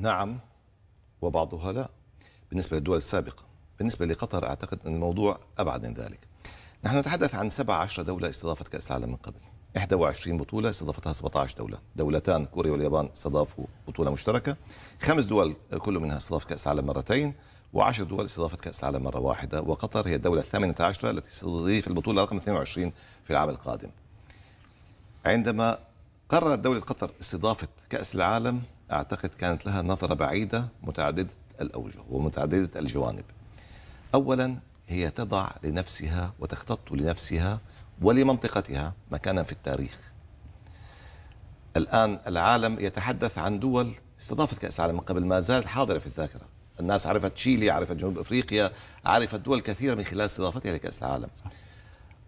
نعم وبعضها لا بالنسبة للدول السابقة بالنسبة لقطر أعتقد أن الموضوع أبعد من ذلك نحن نتحدث عن 17 دولة استضافت كأس العالم من قبل 21 بطولة استضافتها 17 دولة دولتان كوريا واليابان استضافوا بطولة مشتركة خمس دول كل منها استضاف كأس العالم مرتين وعشر دول استضافت كأس العالم مرة واحدة وقطر هي الدولة الثامنة عشرة التي تستضيف البطولة رقم 22 في العام القادم عندما قررت دولة قطر استضافة كأس العالم أعتقد كانت لها نظرة بعيدة متعددة الأوجه ومتعددة الجوانب أولا هي تضع لنفسها وتخطط لنفسها ولمنطقتها مكانا في التاريخ الآن العالم يتحدث عن دول استضافت كأس العالم من قبل ما زالت حاضرة في الذاكرة الناس عرفت تشيلي عرفت جنوب أفريقيا عرفت دول كثيرة من خلال استضافتها لكأس العالم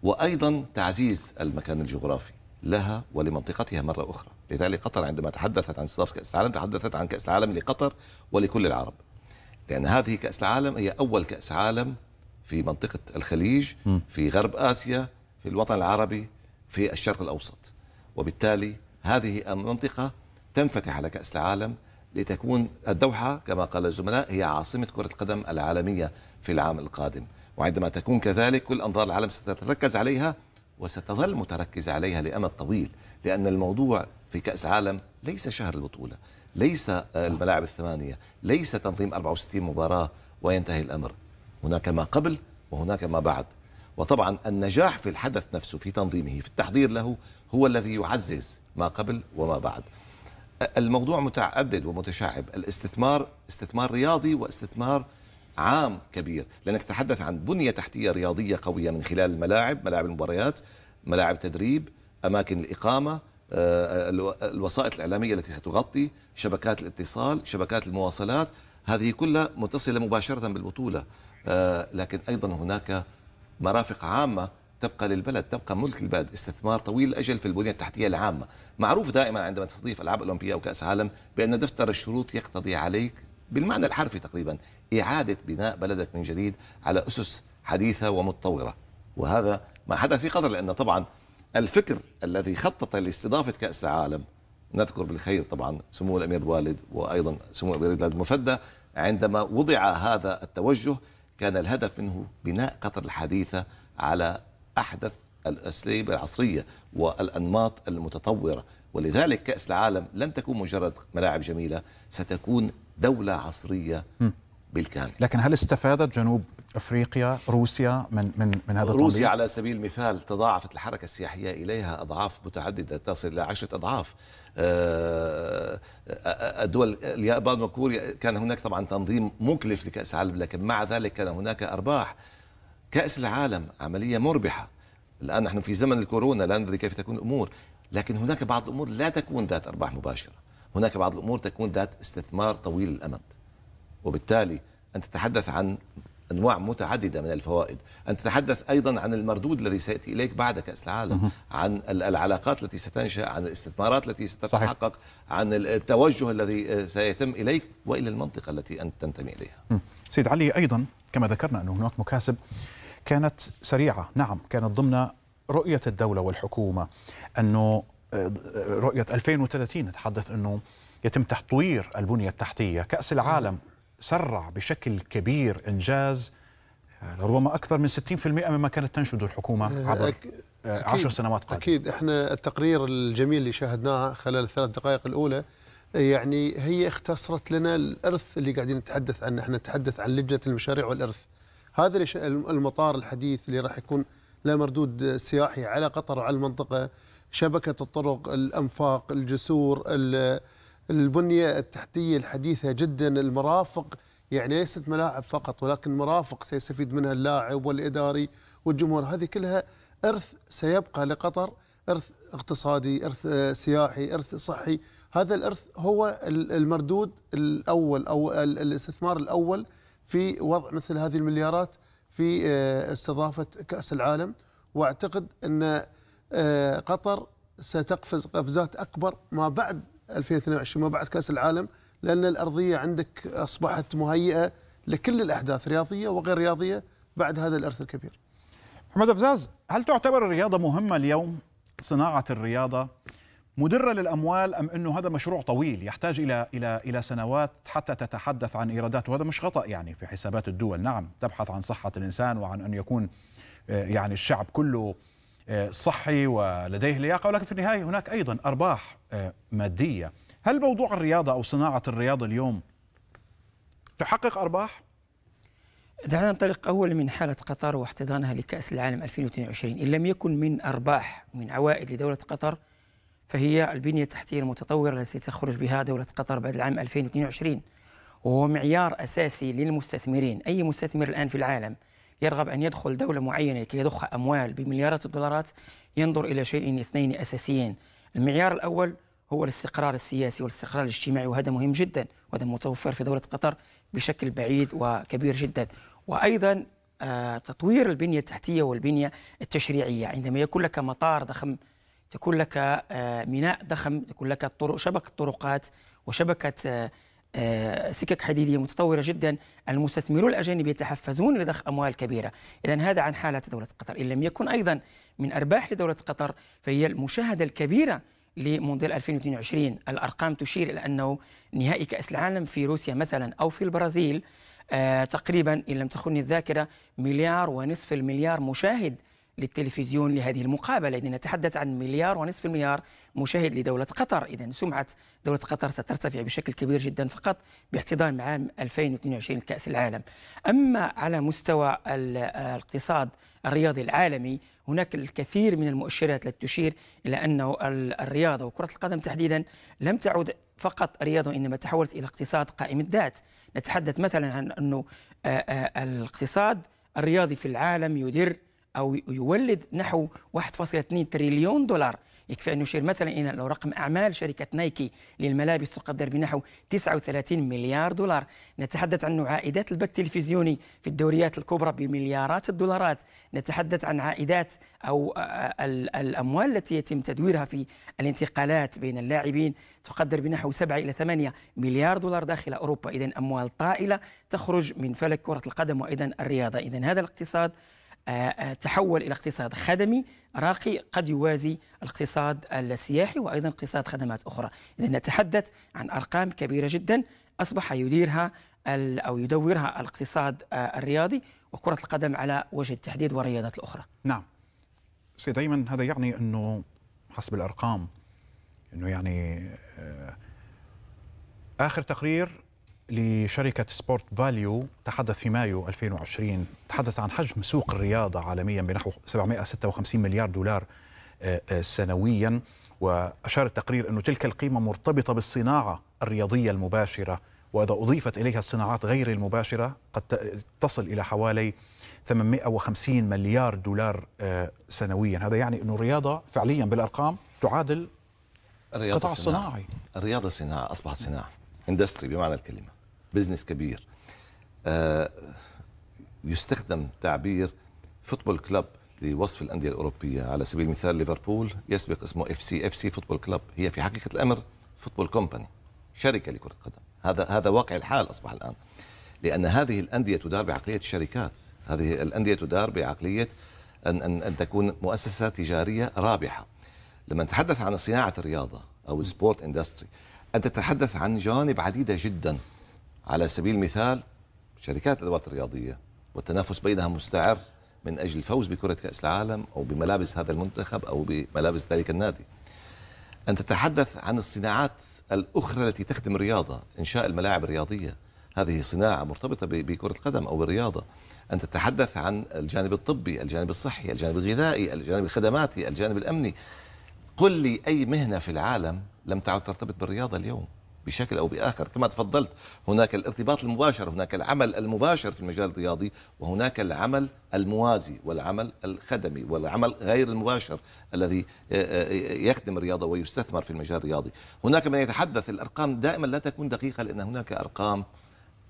وأيضا تعزيز المكان الجغرافي لها ولمنطقتها مرة أخرى لذلك قطر عندما تحدثت عن استضافة كأس العالم تحدثت عن كأس العالم لقطر ولكل العرب لأن هذه كأس العالم هي أول كأس عالم في منطقة الخليج في غرب آسيا في الوطن العربي في الشرق الأوسط وبالتالي هذه المنطقة تنفتح على كأس العالم لتكون الدوحة كما قال الزملاء هي عاصمة كرة القدم العالمية في العام القادم وعندما تكون كذلك كل أنظار العالم ستتركز عليها وستظل متركزة عليها لأمد طويل لأن الموضوع في كأس عالم ليس شهر البطولة ليس آه، الملاعب الثمانية ليس تنظيم 64 مباراة وينتهي الأمر هناك ما قبل وهناك ما بعد وطبعا النجاح في الحدث نفسه في تنظيمه في التحضير له هو الذي يعزز ما قبل وما بعد الموضوع متعدد ومتشعب الاستثمار استثمار رياضي واستثمار عام كبير لأنك تتحدث عن بنية تحتية رياضية قوية من خلال الملاعب ملاعب المباريات ملاعب تدريب أماكن الإقامة آه، الوسائط الإعلامية التي ستغطي شبكات الاتصال شبكات المواصلات هذه كلها متصلة مباشرة بالبطولة آه، لكن أيضا هناك مرافق عامة تبقى للبلد تبقى ملك البلد استثمار طويل الأجل في البنية التحتية العامة معروف دائما عندما تستضيف ألعاب أولمبية كأس عالم بأن دفتر الشروط يقتضي عليك بالمعنى الحرفي تقريبا إعادة بناء بلدك من جديد على أسس حديثة ومتطورة وهذا ما حدث في قطر لأن طبعا الفكر الذي خطط لاستضافة كأس العالم نذكر بالخير طبعا سمو الأمير والد وأيضا سمو الأمير بلاد مفدى عندما وضع هذا التوجه كان الهدف منه بناء قطر الحديثة على أحدث الأسليب العصرية والأنماط المتطورة ولذلك كأس العالم لن تكون مجرد ملاعب جميلة ستكون دولة عصرية بالكامل لكن هل استفادت جنوب افريقيا روسيا من من من هذا التنظيم؟ روسيا على سبيل المثال تضاعفت الحركه السياحيه اليها اضعاف متعدده تصل الى عشره اضعاف آه، آه، آه، الدول اليابان وكوريا كان هناك طبعا تنظيم مكلف لكاس العالم لكن مع ذلك كان هناك ارباح كاس العالم عمليه مربحه الان نحن في زمن الكورونا لا ندري كيف تكون الامور لكن هناك بعض الامور لا تكون ذات ارباح مباشره هناك بعض الامور تكون ذات استثمار طويل الامد وبالتالي أن تتحدث عن أنواع متعددة من الفوائد أن تتحدث أيضا عن المردود الذي سيأتي إليك بعد كأس العالم عن العلاقات التي ستنشأ عن الاستثمارات التي ستتحقق صحيح. عن التوجه الذي آه، سيتم إليك وإلى المنطقة التي أنت تنتمي إليها سيد علي أيضا كما ذكرنا أن هناك مكاسب كانت سريعة نعم كانت ضمن رؤية الدولة والحكومة أنه آه، رؤية 2030 نتحدث أنه يتم تطوير البنية التحتية كأس العالم سرع بشكل كبير إنجاز ربما أكثر من 60% مما كانت تنشده الحكومة أه، عبر أكيد عشر سنوات قادمة أكيد إحنا التقرير الجميل اللي شاهدناه خلال الثلاث دقائق الأولى أه، يعني هي اختصرت لنا الإرث اللي قاعدين نتحدث عنه إحنا نتحدث عن لجنة المشاريع والإرث هذا المطار الحديث اللي راح يكون له مردود سياحي على قطر وعلى المنطقة شبكة الطرق الأنفاق الجسور البنية التحتية الحديثة جدا المرافق يعني ليست ملاعب فقط ولكن مرافق سيستفيد منها اللاعب والإداري والجمهور هذه كلها إرث سيبقى لقطر إرث اقتصادي إرث آه، سياحي إرث صحي هذا الإرث هو المردود الأول أو الاستثمار الأول في وضع مثل هذه المليارات في آه، استضافة كأس العالم وأعتقد أن آه، قطر ستقفز قفزات أكبر ما بعد 2022 ما بعد كاس العالم لان الارضيه عندك اصبحت مهيئه لكل الاحداث رياضيه وغير رياضيه بعد هذا الارث الكبير. محمد افزاز هل تعتبر الرياضه مهمه اليوم صناعه الرياضه مدره للاموال ام انه هذا مشروع طويل يحتاج الى الى الى سنوات حتى تتحدث عن ايرادات وهذا مش خطا يعني في حسابات الدول نعم تبحث عن صحه الانسان وعن ان يكون آه، يعني الشعب كله آه، صحي ولديه لياقه ولكن في النهايه هناك ايضا ارباح آه، ماديه هل موضوع الرياضه او صناعه الرياضه اليوم تحقق ارباح دعنا ننطلق اولا من حاله قطر واحتضانها لكاس العالم 2022 ان لم يكن من ارباح من عوائد لدوله قطر فهي البنيه التحتيه المتطوره التي تخرج بها دوله قطر بعد العام 2022 وهو معيار اساسي للمستثمرين اي مستثمر الان في العالم يرغب أن يدخل دولة معينة لكي يضخ أموال بمليارات الدولارات ينظر إلى شيئين اثنين أساسيين المعيار الأول هو الاستقرار السياسي والاستقرار الاجتماعي وهذا مهم جدا وهذا متوفر في دولة قطر بشكل بعيد وكبير جدا وأيضا آه، تطوير البنية التحتية والبنية التشريعية عندما يكون لك مطار ضخم تكون لك آه، ميناء ضخم تكون لك طرق شبكة طرقات وشبكة آه، آه، سكك حديديه متطوره جدا المستثمرون الاجانب يتحفزون لضخ اموال كبيره اذا هذا عن حاله دوله قطر ان لم يكن ايضا من ارباح لدوله قطر فهي المشاهده الكبيره لمونديال 2022 الارقام تشير الى انه نهائي كاس العالم في روسيا مثلا او في البرازيل آه، تقريبا ان لم تخني الذاكره مليار ونصف المليار مشاهد للتلفزيون لهذه المقابلة إذن نتحدث عن مليار ونصف المليار مشاهد لدولة قطر إذا سمعة دولة قطر سترتفع بشكل كبير جدا فقط باحتضان عام 2022 لكأس العالم أما على مستوى الاقتصاد الرياضي العالمي هناك الكثير من المؤشرات التي تشير إلى أن الرياضة وكرة القدم تحديدا لم تعد فقط رياضة إنما تحولت إلى اقتصاد قائم الذات نتحدث مثلا عن أنه الاقتصاد الرياضي في العالم يدر او يولد نحو 1.2 تريليون دولار يكفي أن نشير مثلا إلى لو رقم أعمال شركة نايكي للملابس تقدر بنحو 39 مليار دولار نتحدث عن عائدات البث التلفزيوني في الدوريات الكبرى بمليارات الدولارات نتحدث عن عائدات أو الأموال التي يتم تدويرها في الانتقالات بين اللاعبين تقدر بنحو 7 إلى 8 مليار دولار داخل أوروبا إذا أموال طائلة تخرج من فلك كرة القدم وأيضا الرياضة إذا هذا الاقتصاد آه، آه، تحول إلى اقتصاد خدمي راقي قد يوازي الاقتصاد السياحي وأيضا اقتصاد خدمات أخرى إذا نتحدث عن أرقام كبيرة جدا أصبح يديرها أو يدورها الاقتصاد آه، الرياضي وكرة القدم على وجه التحديد والرياضات الأخرى نعم سيد أيمن هذا يعني أنه حسب الأرقام أنه يعني آخر تقرير لشركة سبورت فاليو تحدث في مايو 2020 تحدث عن حجم سوق الرياضة عالميا بنحو 756 مليار دولار آه، آه، سنويا وأشار التقرير أن تلك القيمة مرتبطة بالصناعة الرياضية المباشرة وإذا أضيفت إليها الصناعات غير المباشرة قد تصل إلى حوالي 850 مليار دولار آه، سنويا هذا يعني أن الرياضة فعليا بالأرقام تعادل الرياضة قطع صناعي الرياضة صناعة أصبحت صناعة اندستري بمعنى الكلمة بزنس كبير آه، يستخدم تعبير فوتبول كلب لوصف الانديه الاوروبيه على سبيل المثال ليفربول يسبق اسمه اف سي اف سي فوتبول كلب هي في حقيقه الامر فوتبول كومباني شركه لكره القدم هذا هذا واقع الحال اصبح الان لان هذه الانديه تدار بعقليه الشركات هذه الانديه تدار بعقليه ان ان, أن تكون مؤسسه تجاريه رابحه لما نتحدث عن صناعه الرياضه او السبورت اندستري انت تتحدث عن جوانب عديده جدا على سبيل المثال شركات الادوات الرياضيه والتنافس بينها مستعر من اجل الفوز بكره كاس العالم او بملابس هذا المنتخب او بملابس ذلك النادي. ان تتحدث عن الصناعات الاخرى التي تخدم الرياضه، انشاء الملاعب الرياضيه، هذه صناعه مرتبطه بكره القدم او بالرياضه. ان تتحدث عن الجانب الطبي، الجانب الصحي، الجانب الغذائي، الجانب الخدماتي، الجانب الامني. قل لي اي مهنه في العالم لم تعد ترتبط بالرياضه اليوم. بشكل او باخر كما تفضلت هناك الارتباط المباشر هناك العمل المباشر في المجال الرياضي وهناك العمل الموازي والعمل الخدمي والعمل غير المباشر الذي آه، آه، يخدم الرياضه ويستثمر في المجال الرياضي هناك من يتحدث الارقام دائما لا تكون دقيقه لان هناك ارقام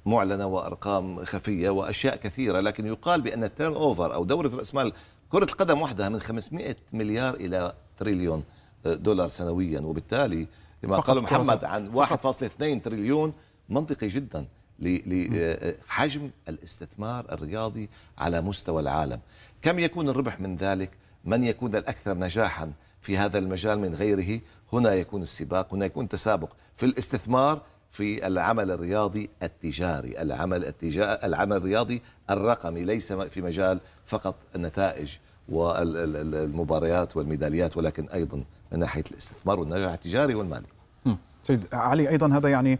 معلنه وارقام خفيه واشياء كثيره لكن يقال بان التيرن اوفر او دوره راس مال كره القدم وحدها من 500 مليار الى تريليون آه، دولار سنويا وبالتالي لما قال محمد عن 1.2 تريليون منطقي جدا لحجم آه، آه، الاستثمار الرياضي على مستوى العالم كم يكون الربح من ذلك من يكون الأكثر نجاحا في هذا المجال من غيره هنا يكون السباق هنا يكون تسابق في الاستثمار في العمل الرياضي التجاري العمل التجاري العمل الرياضي الرقمي ليس في مجال فقط النتائج والمباريات والميداليات ولكن ايضا من ناحيه الاستثمار والنجاح التجاري والمالي. سيد علي ايضا هذا يعني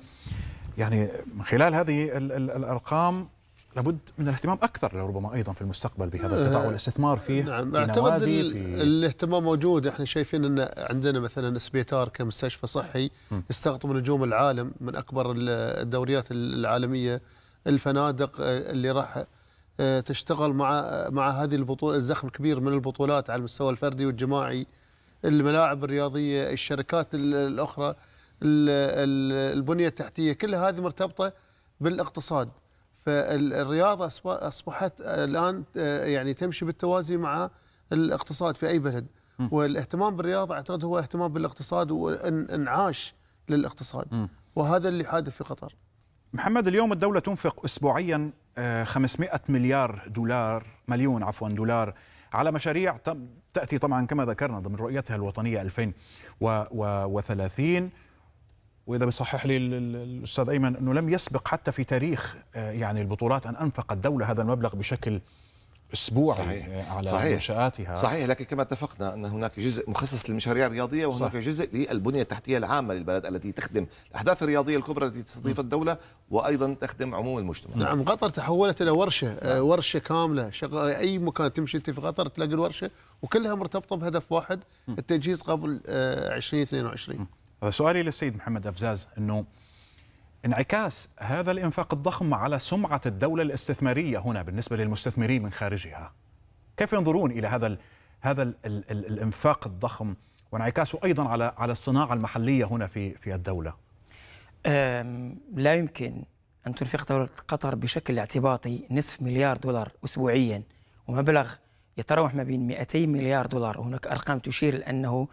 يعني من خلال هذه الارقام لابد من الاهتمام اكثر لربما ايضا في المستقبل بهذا آه، القطاع والاستثمار فيه نعم في اعتقد في الاهتمام موجود احنا شايفين ان عندنا مثلا سبيتار كمستشفى صحي يستقطب نجوم العالم من اكبر الدوريات العالميه الفنادق آه، اللي راح آه، تشتغل مع آه، مع هذه البطوله الزخم كبير من البطولات على المستوى الفردي والجماعي الملاعب الرياضيه الشركات الاخرى البنيه التحتيه كل هذه مرتبطه بالاقتصاد فالرياضه اصبحت الان آه، يعني تمشي بالتوازي مع الاقتصاد في اي بلد والاهتمام بالرياضه اعتقد هو اهتمام بالاقتصاد وانعاش للاقتصاد وهذا اللي حادث في قطر محمد اليوم الدولة تنفق أسبوعيا 500 آه، مليار دولار مليون عفوا دولار على مشاريع تأتي طبعا كما ذكرنا ضمن رؤيتها الوطنية 2030 وإذا بصحح لي الأستاذ أيمن أنه لم يسبق حتى في تاريخ آه، يعني البطولات أن انفقت الدولة هذا المبلغ بشكل اسبوعي صحيح. آه، على صحيح. منشاتها صحيح لكن كما اتفقنا ان هناك جزء مخصص للمشاريع الرياضيه وهناك صح. جزء للبنيه التحتيه العامه للبلد التي تخدم الاحداث الرياضيه الكبرى التي تستضيف الدوله وايضا تخدم عموم المجتمع نعم قطر تحولت الى ورشه آه، نعم. ورشه كامله شغ... اي مكان تمشي انت في قطر تلاقي الورشه وكلها مرتبطه بهدف واحد التجهيز قبل 2022 آه، هذا سؤالي للسيد محمد افزاز انه انعكاس هذا الانفاق الضخم على سمعه الدوله الاستثماريه هنا بالنسبه للمستثمرين من خارجها كيف ينظرون الى هذا الـ هذا الـ الـ الانفاق الضخم وانعكاسه ايضا على على الصناعه المحليه هنا في في الدوله لا يمكن ان تنفق دوله قطر بشكل اعتباطي نصف مليار دولار اسبوعيا ومبلغ يتراوح ما بين 200 مليار دولار وهناك ارقام تشير لانه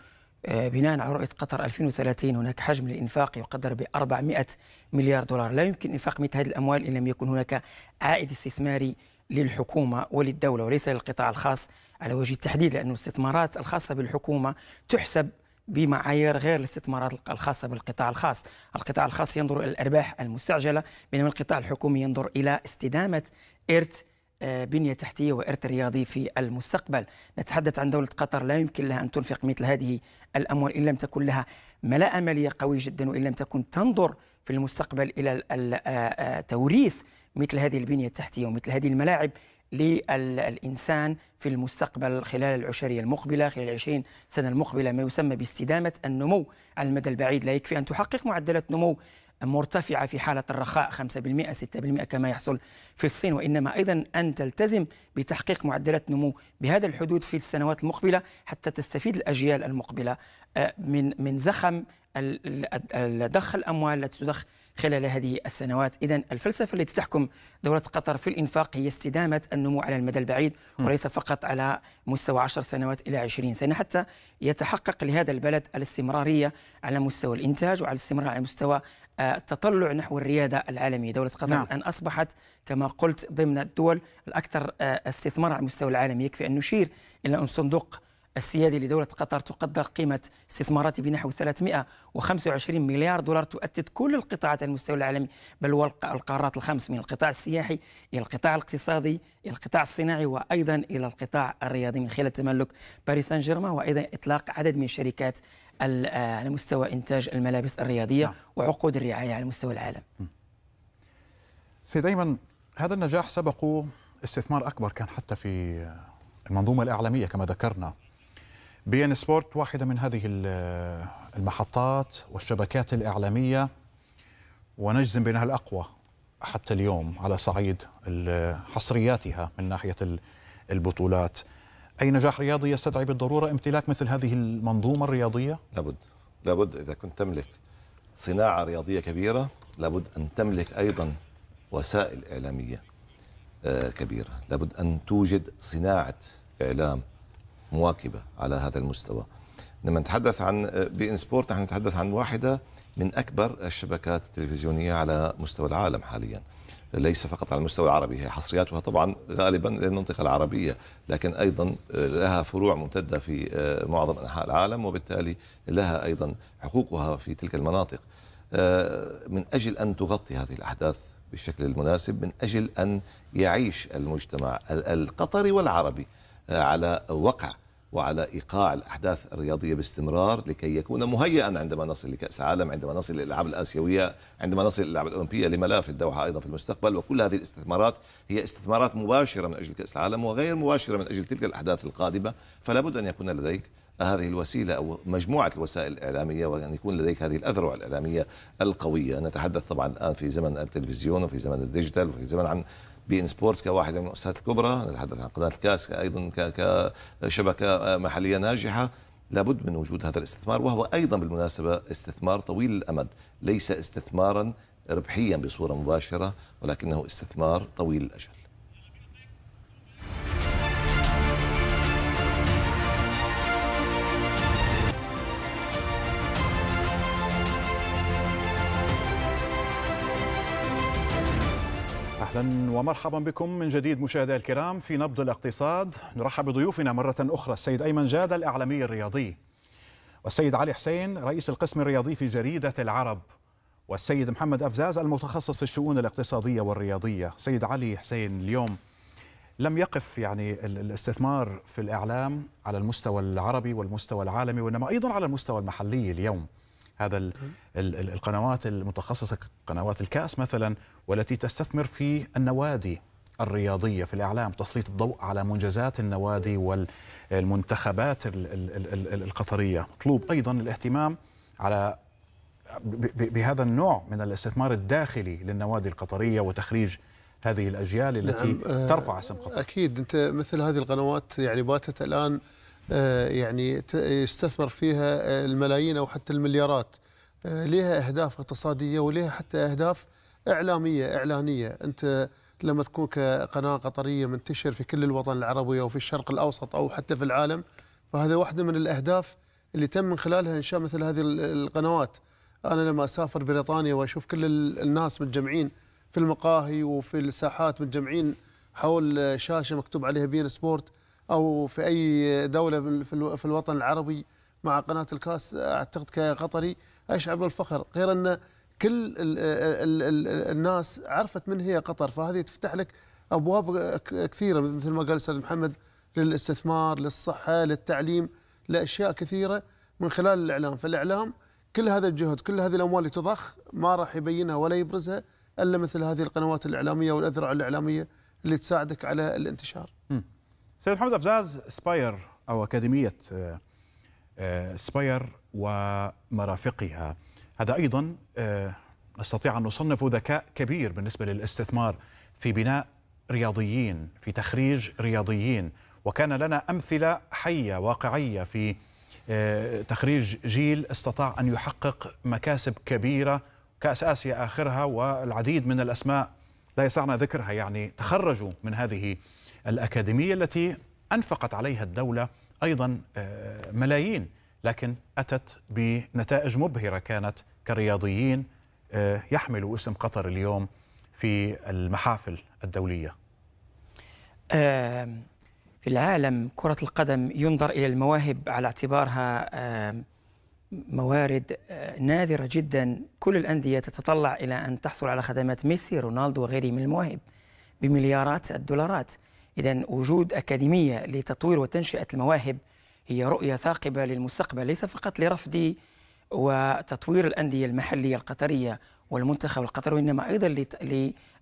آه، بناء على رؤية قطر 2030 هناك حجم للإنفاق يقدر ب 400 مليار دولار لا يمكن إنفاق مثل هذه الأموال إن لم يكن هناك عائد استثماري للحكومة وللدولة وليس للقطاع الخاص على وجه التحديد لأن الاستثمارات الخاصة بالحكومة تحسب بمعايير غير الاستثمارات الخاصة بالقطاع الخاص القطاع الخاص ينظر إلى الأرباح المستعجلة بينما القطاع الحكومي ينظر إلى استدامة إرث آه، بنية تحتية وإرث رياضي في المستقبل نتحدث عن دولة قطر لا يمكن لها أن تنفق مثل هذه الأموال إن لم تكن لها ملاءة مالية قوي جدا وإن لم تكن تنظر في المستقبل إلى آه، آه، توريث مثل هذه البنية التحتية ومثل هذه الملاعب للإنسان في المستقبل خلال العشرية المقبلة خلال العشرين سنة المقبلة ما يسمى باستدامة النمو على المدى البعيد لا يكفي أن تحقق معدلات نمو مرتفعة في حالة الرخاء 5% 6% كما يحصل في الصين وإنما أيضا أن تلتزم بتحقيق معدلات نمو بهذا الحدود في السنوات المقبلة حتى تستفيد الأجيال المقبلة آه، من من زخم ضخ الأموال التي تدخل خلال هذه السنوات إذا الفلسفة التي تحكم دولة قطر في الإنفاق هي استدامة النمو على المدى البعيد وليس فقط على مستوى 10 سنوات إلى 20 سنة حتى يتحقق لهذا البلد الاستمرارية على مستوى الإنتاج وعلى الاستمرار على مستوى آه، التطلع نحو الريادة العالمية دولة قطر نعم. الآن أصبحت كما قلت ضمن الدول الأكثر آه، استثمارا على المستوى العالمي يكفي أن نشير إلى أن صندوق السيادي لدولة قطر تقدر قيمة استثماراته بنحو 325 مليار دولار تؤثر كل القطاعات على المستوى العالمي بل والقارات الخمس من القطاع السياحي إلى القطاع الاقتصادي إلى القطاع الصناعي وأيضا إلى القطاع الرياضي من خلال تملك باريس سان جيرمان وأيضا إطلاق عدد من الشركات آه، على مستوى إنتاج الملابس الرياضية نعم. وعقود الرعاية على مستوى العالم سيد أيمن هذا النجاح سبقه استثمار أكبر كان حتى في المنظومة الإعلامية كما ذكرنا بي ان سبورت واحدة من هذه المحطات والشبكات الإعلامية ونجزم بأنها الأقوى حتى اليوم على صعيد حصرياتها من ناحية البطولات أي نجاح رياضي يستدعي بالضرورة امتلاك مثل هذه المنظومة الرياضية؟ لابد لابد إذا كنت تملك صناعة رياضية كبيرة لابد أن تملك أيضا وسائل إعلامية آه، كبيرة لابد أن توجد صناعة إعلام مواكبة على هذا المستوى لما نتحدث عن آه، بي ان سبورت نحن نتحدث عن واحدة من أكبر الشبكات التلفزيونية على مستوى العالم حاليا ليس فقط على المستوى العربي هي حصرياتها طبعا غالبا للمنطقة العربية لكن أيضا آه، لها فروع ممتدة في آه، معظم أنحاء العالم وبالتالي لها أيضا حقوقها في تلك المناطق من أجل أن تغطي هذه الأحداث بالشكل المناسب من أجل أن يعيش المجتمع القطري والعربي على وقع وعلى ايقاع الاحداث الرياضيه باستمرار لكي يكون مهيئا عندما نصل لكاس العالم، عندما نصل للالعاب الاسيويه عندما نصل للالعاب الاولمبيه لما لا في الدوحه ايضا في المستقبل وكل هذه الاستثمارات هي استثمارات مباشره من اجل كاس العالم وغير مباشره من اجل تلك الاحداث القادمه فلا بد ان يكون لديك هذه الوسيله او مجموعه الوسائل الاعلاميه وان يعني يكون لديك هذه الاذرع الاعلاميه القويه نتحدث طبعا الان في زمن التلفزيون وفي زمن الديجيتال وفي زمن عن بي ان سبورتس كواحده من المؤسسات الكبرى نتحدث عن قناه الكاس ايضا كشبكه محليه ناجحه لابد من وجود هذا الاستثمار وهو ايضا بالمناسبه استثمار طويل الامد ليس استثمارا ربحيا بصوره مباشره ولكنه استثمار طويل الاجل اهلا ومرحبا بكم من جديد مشاهدي الكرام في نبض الاقتصاد نرحب بضيوفنا مره اخرى السيد ايمن جاده الاعلامي الرياضي والسيد علي حسين رئيس القسم الرياضي في جريده العرب والسيد محمد افزاز المتخصص في الشؤون الاقتصاديه والرياضيه سيد علي حسين اليوم لم يقف يعني الاستثمار في الاعلام على المستوى العربي والمستوى العالمي وانما ايضا على المستوى المحلي اليوم هذا القنوات المتخصصه قنوات الكاس مثلا والتي تستثمر في النوادي الرياضية في الإعلام تسليط الضوء على منجزات النوادي والمنتخبات القطرية مطلوب أيضا الاهتمام على بهذا النوع من الاستثمار الداخلي للنوادي القطرية وتخريج هذه الأجيال نعم، التي نعم ترفع اسم قطر أكيد أنت مثل هذه القنوات يعني باتت الآن آه، يعني يستثمر فيها آه، الملايين أو حتى المليارات لها أهداف اقتصادية ولها حتى أهداف اعلاميه اعلانيه انت لما تكون كقناه قطريه منتشر في كل الوطن العربي او في الشرق الاوسط او حتى في العالم فهذا واحده من الاهداف اللي تم من خلالها انشاء مثل هذه القنوات انا لما اسافر بريطانيا واشوف كل الناس متجمعين في المقاهي وفي الساحات متجمعين حول شاشه مكتوب عليها بين سبورت او في اي دوله في الوطن العربي مع قناه الكاس اعتقد كقطري اشعر بالفخر غير انه كل الـ الـ الـ الناس عرفت من هي قطر فهذه تفتح لك ابواب كثيره مثل ما قال الاستاذ محمد للاستثمار للصحه للتعليم لاشياء كثيره من خلال الاعلام فالاعلام كل هذا الجهد كل هذه الاموال اللي تضخ ما راح يبينها ولا يبرزها الا مثل هذه القنوات الاعلاميه والاذرع الاعلاميه اللي تساعدك على الانتشار. سيد محمد افزاز سباير او اكاديميه آه، آه، سباير ومرافقها هذا أيضا آه، نستطيع أن نصنف ذكاء كبير بالنسبة للاستثمار في بناء رياضيين في تخريج رياضيين وكان لنا أمثلة حية واقعية في آه، تخريج جيل استطاع أن يحقق مكاسب كبيرة كأس آسيا آخرها والعديد من الأسماء لا يسعنا ذكرها يعني تخرجوا من هذه الأكاديمية التي أنفقت عليها الدولة أيضا آه، ملايين لكن أتت بنتائج مبهرة كانت كرياضيين آه، يحملوا اسم قطر اليوم في المحافل الدولية في العالم كرة القدم ينظر إلى المواهب على اعتبارها موارد آه، نادرة جدا كل الأندية تتطلع إلى أن تحصل على خدمات ميسي رونالدو وغيره من المواهب بمليارات الدولارات إذا وجود أكاديمية لتطوير وتنشئة المواهب هي رؤية ثاقبة للمستقبل ليس فقط لرفض وتطوير الأندية المحلية القطرية والمنتخب القطري وإنما أيضا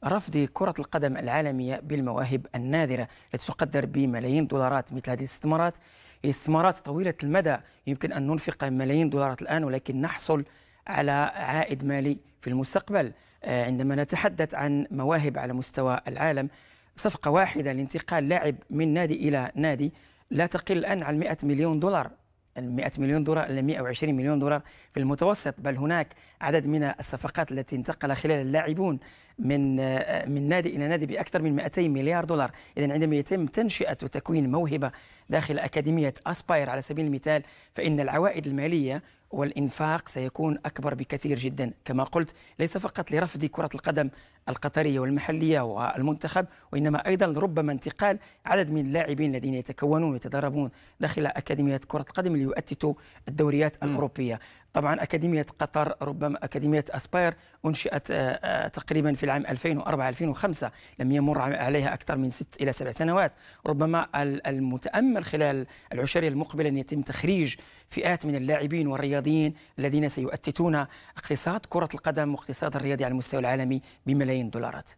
لرفض كرة القدم العالمية بالمواهب النادرة التي تقدر بملايين دولارات مثل هذه الاستثمارات استثمارات طويلة المدى يمكن أن ننفق ملايين دولارات الآن ولكن نحصل على عائد مالي في المستقبل آه، عندما نتحدث عن مواهب على مستوى العالم صفقة واحدة لانتقال لاعب من نادي إلى نادي لا تقل الآن عن 100 مليون دولار 100 مليون دولار إلى 120 مليون دولار في المتوسط بل هناك عدد من الصفقات التي انتقل خلال اللاعبون من من نادي إلى نادي بأكثر من 200 مليار دولار إذا عندما يتم تنشئة وتكوين موهبة داخل أكاديمية أسباير على سبيل المثال فإن العوائد المالية والإنفاق سيكون أكبر بكثير جدا كما قلت ليس فقط لرفض كرة القدم القطرية والمحلية والمنتخب وإنما أيضا ربما انتقال عدد من اللاعبين الذين يتكونون ويتدربون داخل أكاديمية كرة القدم ليؤتتوا الدوريات الأوروبية طبعا أكاديمية قطر ربما أكاديمية أسباير أنشئت آه، آه، تقريبا في العام 2004 2005 لم يمر عليها أكثر من ست إلى سبع سنوات ربما المتأمل خلال العشرية المقبلة أن يتم تخريج فئات من اللاعبين والرياضيين الذين سيؤتتون اقتصاد كرة القدم واقتصاد الرياضي على المستوى العالمي بملايين دولارات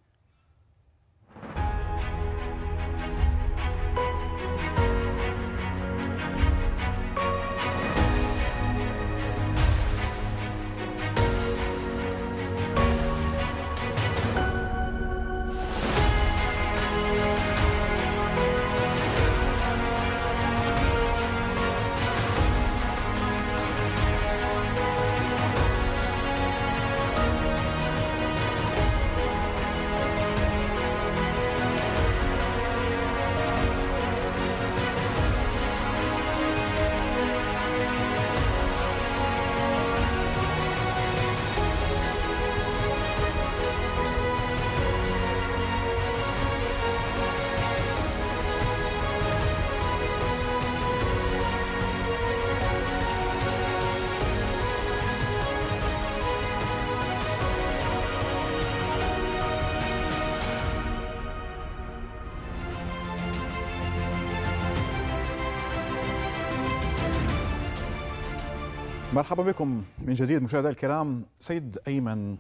مرحبا بكم من جديد مشاهدينا الكرام سيد أيمن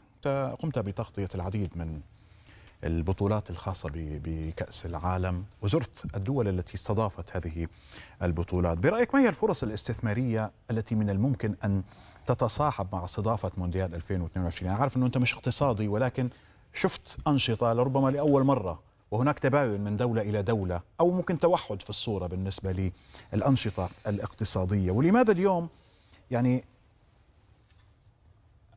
قمت بتغطية العديد من البطولات الخاصة بكأس العالم وزرت الدول التي استضافت هذه البطولات برأيك ما هي الفرص الاستثمارية التي من الممكن أن تتصاحب مع استضافة مونديال 2022 يعني عارف أنه أنت مش اقتصادي ولكن شفت أنشطة لربما لأول مرة وهناك تباين من دولة إلى دولة أو ممكن توحد في الصورة بالنسبة للأنشطة الاقتصادية ولماذا اليوم يعني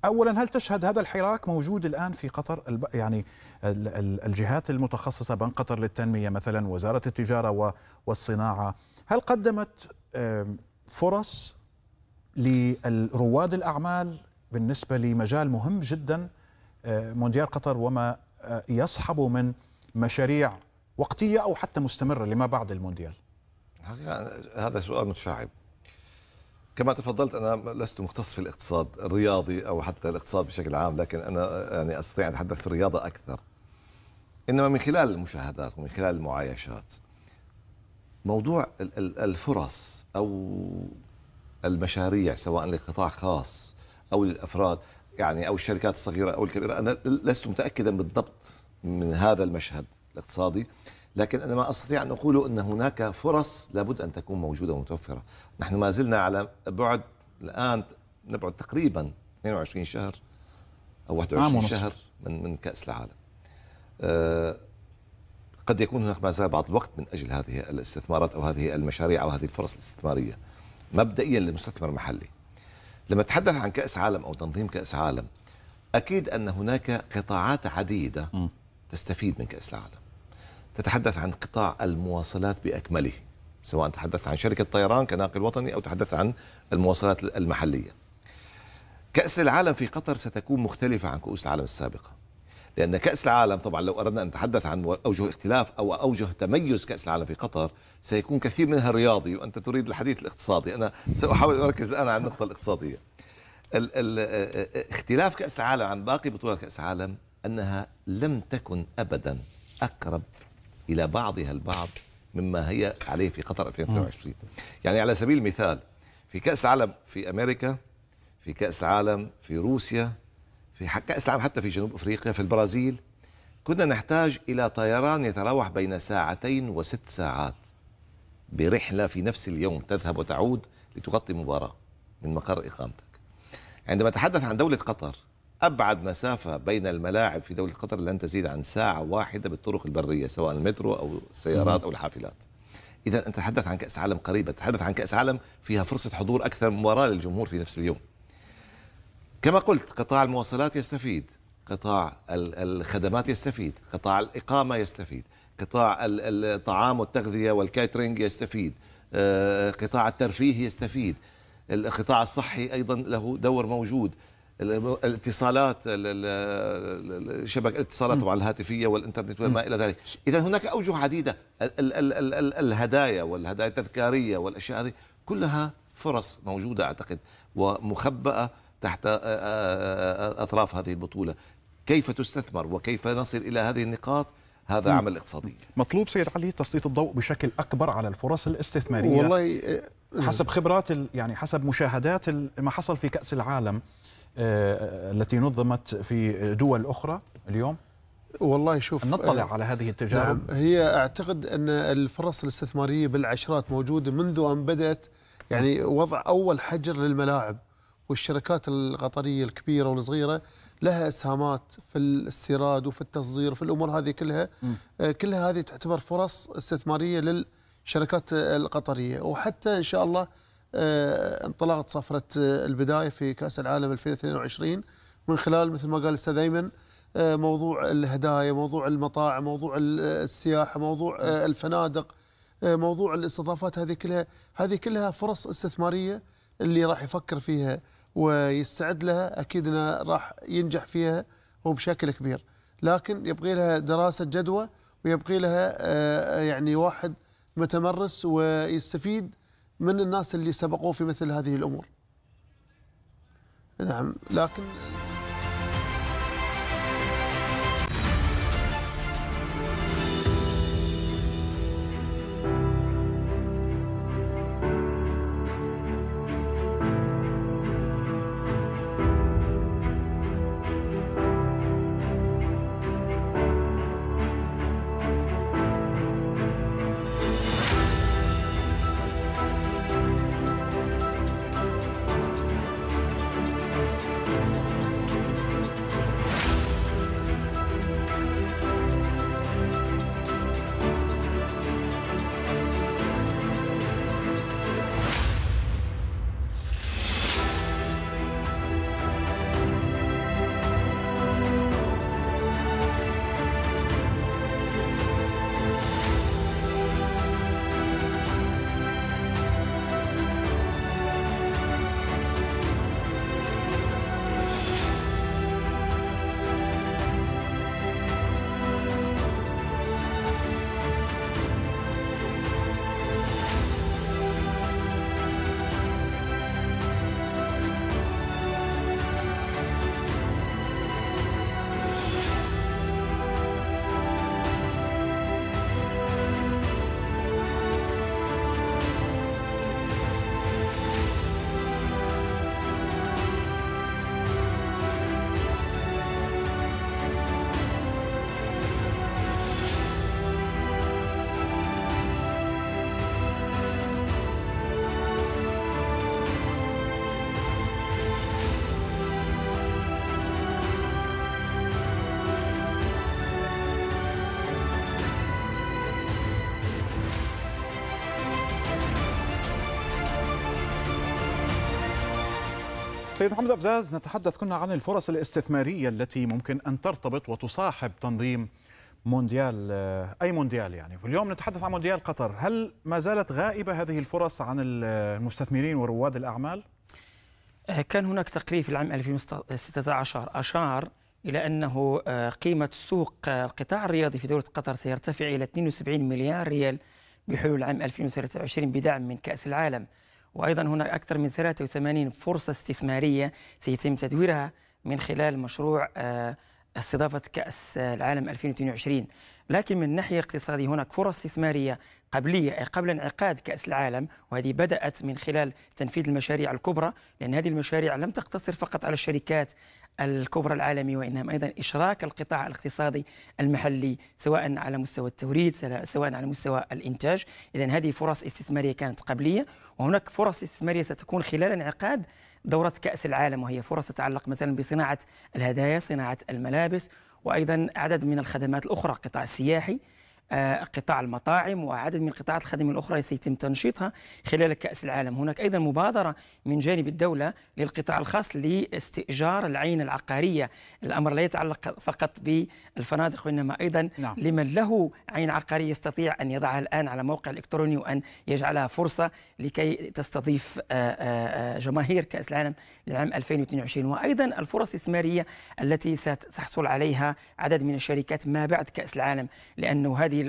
اولا هل تشهد هذا الحراك موجود الان في قطر يعني الجهات المتخصصه بنك قطر للتنميه مثلا وزاره التجاره والصناعه هل قدمت فرص لرواد الاعمال بالنسبه لمجال مهم جدا آه، مونديال قطر وما آه، يصحب من مشاريع وقتيه او حتى مستمره لما بعد المونديال هذا سؤال متشعب كما تفضلت انا لست مختص في الاقتصاد الرياضي او حتى الاقتصاد بشكل عام لكن انا يعني استطيع ان اتحدث في الرياضه اكثر انما من خلال المشاهدات ومن خلال المعايشات موضوع الفرص او المشاريع سواء لقطاع خاص او للافراد يعني او الشركات الصغيره او الكبيره انا لست متاكدا بالضبط من هذا المشهد الاقتصادي لكن أنا ما أستطيع أن أقول أن هناك فرص لابد أن تكون موجودة ومتوفرة نحن ما زلنا على بعد الآن نبعد تقريبا 22 شهر أو 21 شهر من من كأس العالم آه، قد يكون هناك ما زال بعض الوقت من أجل هذه الاستثمارات أو هذه المشاريع أو هذه الفرص الاستثمارية مبدئيا للمستثمر المحلي. لما تحدث عن كأس عالم أو تنظيم كأس عالم أكيد أن هناك قطاعات عديدة تستفيد من كأس العالم تتحدث عن قطاع المواصلات باكمله سواء تحدث عن شركه طيران كناقل وطني او تحدث عن المواصلات المحليه. كاس العالم في قطر ستكون مختلفه عن كؤوس العالم السابقه. لان كاس العالم طبعا لو اردنا ان نتحدث عن اوجه اختلاف او اوجه تميز كاس العالم في قطر سيكون كثير منها رياضي وانت تريد الحديث الاقتصادي، انا ساحاول أن اركز الان على النقطه الاقتصاديه. ال ال اختلاف كاس العالم عن باقي بطولات كاس العالم انها لم تكن ابدا اقرب إلى بعضها البعض مما هي عليه في قطر 2022 يعني على سبيل المثال في كأس عالم في أمريكا في كأس عالم في روسيا في كأس العالم حتى في جنوب أفريقيا في البرازيل كنا نحتاج إلى طيران يتراوح بين ساعتين وست ساعات برحلة في نفس اليوم تذهب وتعود لتغطي مباراة من مقر إقامتك عندما أتحدث عن دولة قطر أبعد مسافة بين الملاعب في دولة قطر لن تزيد عن ساعة واحدة بالطرق البرية سواء المترو أو السيارات أو الحافلات إذا أنت تحدث عن كأس عالم قريبة تحدث عن كأس عالم فيها فرصة حضور أكثر من مباراة للجمهور في نفس اليوم كما قلت قطاع المواصلات يستفيد قطاع الخدمات يستفيد قطاع الإقامة يستفيد قطاع الطعام والتغذية والكاترينج يستفيد آه، قطاع الترفيه يستفيد القطاع الصحي أيضا له دور موجود الاتصالات شبكه الاتصالات طبعا الهاتفيه والانترنت وما الى ذلك اذا هناك اوجه عديده ال ال ال الهدايا والهدايا التذكاريه والاشياء هذه كلها فرص موجوده اعتقد ومخبأه تحت اطراف هذه البطوله كيف تستثمر وكيف نصل الى هذه النقاط هذا عمل اقتصادي مطلوب سيد علي تسليط الضوء بشكل اكبر على الفرص الاستثماريه والله إيه، حسب خبرات يعني حسب مشاهدات ما حصل في كاس العالم آه، التي نظمت في دول أخرى اليوم؟ والله شوف نطلع آه، على هذه التجارب نعم هي أعتقد أن الفرص الاستثمارية بالعشرات موجودة منذ أن بدأت يعني وضع أول حجر للملاعب والشركات القطرية الكبيرة والصغيرة لها اسهامات في الاستيراد وفي التصدير وفي الامور هذه كلها م. آه، كلها هذه تعتبر فرص استثماريه للشركات القطريه وحتى ان شاء الله آه، انطلاقه صفرة آه، البداية في كأس العالم 2022 من خلال مثل ما قال الأستاذ أيمن آه، موضوع الهدايا موضوع المطاعم موضوع السياحة موضوع الفنادق موضوع الاستضافات هذه كلها هذه كلها فرص استثمارية اللي راح يفكر فيها ويستعد لها أكيد أنه راح ينجح فيها وبشكل كبير لكن يبقي لها دراسة جدوى ويبقي لها يعني واحد متمرس ويستفيد من الناس اللي سبقوه في مثل هذه الأمور نعم لكن سيد محمد أبزاز نتحدث كنا عن الفرص الاستثمارية التي ممكن أن ترتبط وتصاحب تنظيم مونديال أي مونديال يعني واليوم نتحدث عن مونديال قطر هل ما زالت غائبة هذه الفرص عن المستثمرين ورواد الأعمال؟ آه، كان هناك تقرير في العام 2016 أشار إلى أنه آه، قيمة سوق آه، القطاع الرياضي في دولة قطر سيرتفع إلى 72 مليار ريال بحلول عام 2023 بدعم من كأس العالم وأيضا هناك أكثر من 83 فرصة استثمارية سيتم تدويرها من خلال مشروع آه، استضافة كأس العالم 2022 لكن من الناحية الاقتصادية هناك فرص استثمارية قبلية أي آه، قبل انعقاد كأس العالم وهذه بدأت من خلال تنفيذ المشاريع الكبرى لأن هذه المشاريع لم تقتصر فقط على الشركات الكبرى العالمي وإنما أيضا إشراك القطاع الاقتصادي المحلي سواء على مستوى التوريد سواء على مستوى الإنتاج إذا هذه فرص استثمارية كانت قبلية وهناك فرص استثمارية ستكون خلال انعقاد دورة كأس العالم وهي فرص تتعلق مثلا بصناعة الهدايا صناعة الملابس وأيضا عدد من الخدمات الأخرى قطاع السياحي آه، قطاع المطاعم وعدد من قطاعات الخدمة الأخرى سيتم تنشيطها خلال كأس العالم هناك أيضا مبادرة من جانب الدولة للقطاع الخاص لاستئجار العين العقارية الأمر لا يتعلق فقط بالفنادق وإنما أيضا نعم. لمن له عين عقارية يستطيع أن يضعها الآن على موقع إلكتروني وأن يجعلها فرصة لكي تستضيف آه، آه، جماهير كأس العالم للعام 2022 وأيضا الفرص الاستثمارية التي ستحصل عليها عدد من الشركات ما بعد كأس العالم لأنه هذه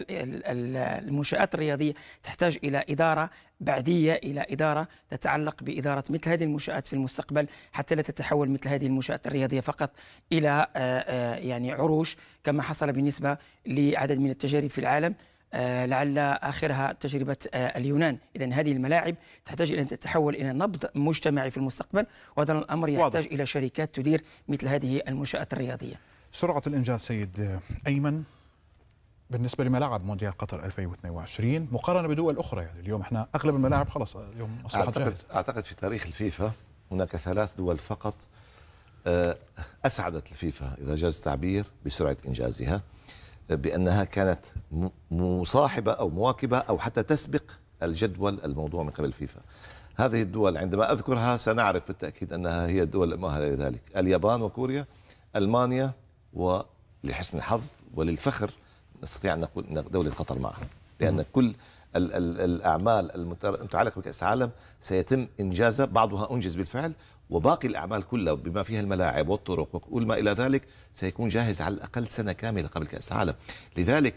المنشآت الرياضية تحتاج إلى إدارة بعدية إلى إدارة تتعلق بإدارة مثل هذه المنشآت في المستقبل حتى لا تتحول مثل هذه المنشآت الرياضية فقط إلى آه، آه، يعني عروش كما حصل بالنسبة لعدد من التجارب في العالم آه، لعل اخرها تجربه اليونان، اذا هذه الملاعب تحتاج الى ان تتحول الى نبض مجتمعي في المستقبل وهذا الامر يحتاج واضح. الى شركات تدير مثل هذه المنشات الرياضيه. سرعه الانجاز سيد ايمن بالنسبة لملاعب مونديال قطر 2022 مقارنة بدول أخرى يعني اليوم احنا أغلب الملاعب خلاص اليوم أصبحت أعتقد, جاهز. أعتقد في تاريخ الفيفا هناك ثلاث دول فقط آه، أسعدت الفيفا إذا جاز التعبير بسرعة إنجازها آه، بأنها كانت مصاحبة أو مواكبة أو حتى تسبق الجدول الموضوع من قبل الفيفا هذه الدول عندما أذكرها سنعرف بالتأكيد أنها هي الدول المؤهلة لذلك اليابان وكوريا ألمانيا ولحسن الحظ وللفخر نستطيع أن نقول أن دولة قطر معها لأن كل الأعمال المتعلقة بكأس العالم سيتم إنجازها بعضها أنجز بالفعل وباقي الأعمال كلها بما فيها الملاعب والطرق وكل ما إلى ذلك سيكون جاهز على الأقل سنة كاملة قبل كأس العالم لذلك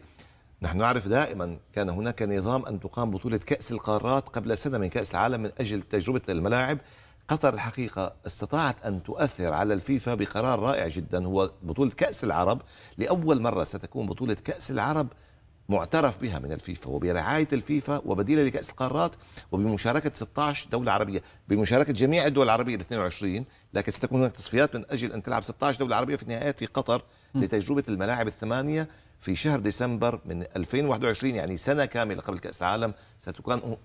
نحن نعرف دائما كان هناك نظام أن تقام بطولة كأس القارات قبل سنة من كأس العالم من أجل تجربة الملاعب قطر الحقيقة استطاعت أن تؤثر على الفيفا بقرار رائع جدا هو بطولة كأس العرب لأول مرة ستكون بطولة كأس العرب معترف بها من الفيفا وبرعاية الفيفا وبديلة لكأس القارات وبمشاركة 16 دولة عربية بمشاركة جميع الدول العربية ال 22 لكن ستكون هناك تصفيات من أجل أن تلعب 16 دولة عربية في النهائيات في قطر لتجربة الملاعب الثمانية في شهر ديسمبر من 2021 يعني سنة كاملة قبل كأس العالم ستكون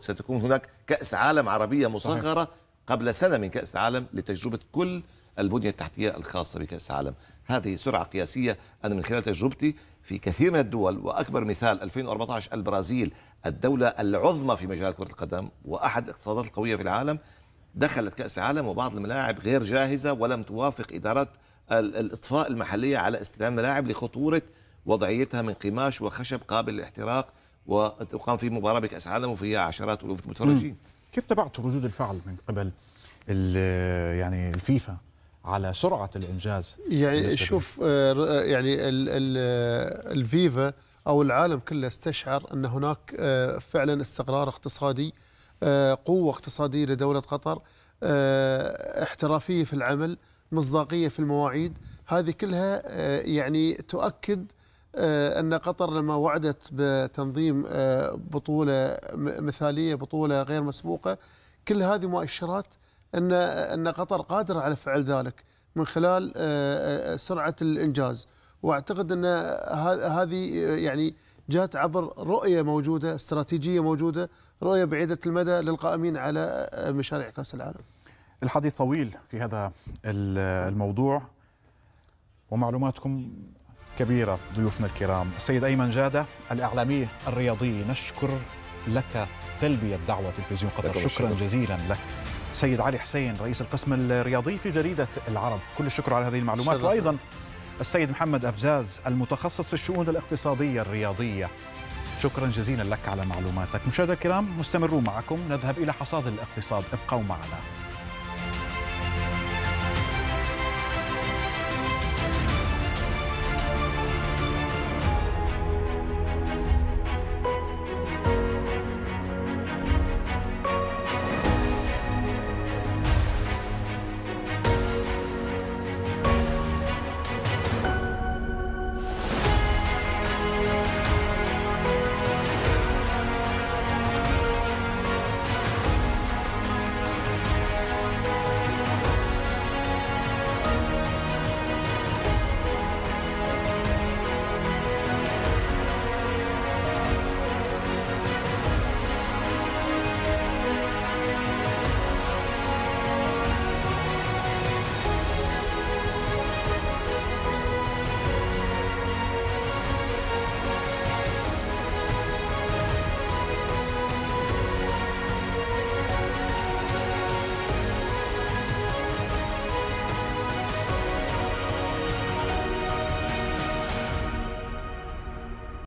ستكون هناك كأس عالم عربية مصغرة صحيح. قبل سنة من كأس العالم لتجربة كل البنية التحتية الخاصة بكأس العالم هذه سرعة قياسية أنا من خلال تجربتي في كثير من الدول وأكبر مثال 2014 البرازيل الدولة العظمى في مجال كرة القدم وأحد الاقتصادات القوية في العالم دخلت كأس العالم وبعض الملاعب غير جاهزة ولم توافق إدارات الإطفاء المحلية على استلام الملاعب لخطورة وضعيتها من قماش وخشب قابل للاحتراق وتقام في مباراة بكأس العالم وفيها عشرات ألوف المتفرجين كيف تابعت ردود الفعل من قبل يعني الفيفا على سرعه الانجاز يعني شوف آه، آه، يعني آه، الفيفا او العالم كله استشعر ان هناك فعلا استقرار اقتصادي قوه اقتصاديه لدوله قطر احترافيه في العمل مصداقيه في المواعيد هذه كلها يعني تؤكد آه، أن قطر لما وعدت بتنظيم آه، بطولة مثالية بطولة غير مسبوقة كل هذه مؤشرات أن أن قطر قادرة على فعل ذلك من خلال آه، سرعة الإنجاز وأعتقد أن هذه يعني جاءت عبر رؤية موجودة استراتيجية موجودة رؤية بعيدة المدى للقائمين على مشاريع كأس العالم الحديث طويل في هذا الموضوع ومعلوماتكم كبيرة ضيوفنا الكرام السيد أيمن جادة الإعلامي الرياضي نشكر لك تلبية دعوة تلفزيون قطر شكرا الشكر. جزيلا لك سيد علي حسين رئيس القسم الرياضي في جريدة العرب كل الشكر على هذه المعلومات وأيضا السيد محمد أفزاز المتخصص في الشؤون الاقتصادية الرياضية شكرا جزيلا لك على معلوماتك مشاهدينا الكرام مستمرون معكم نذهب إلى حصاد الاقتصاد ابقوا معنا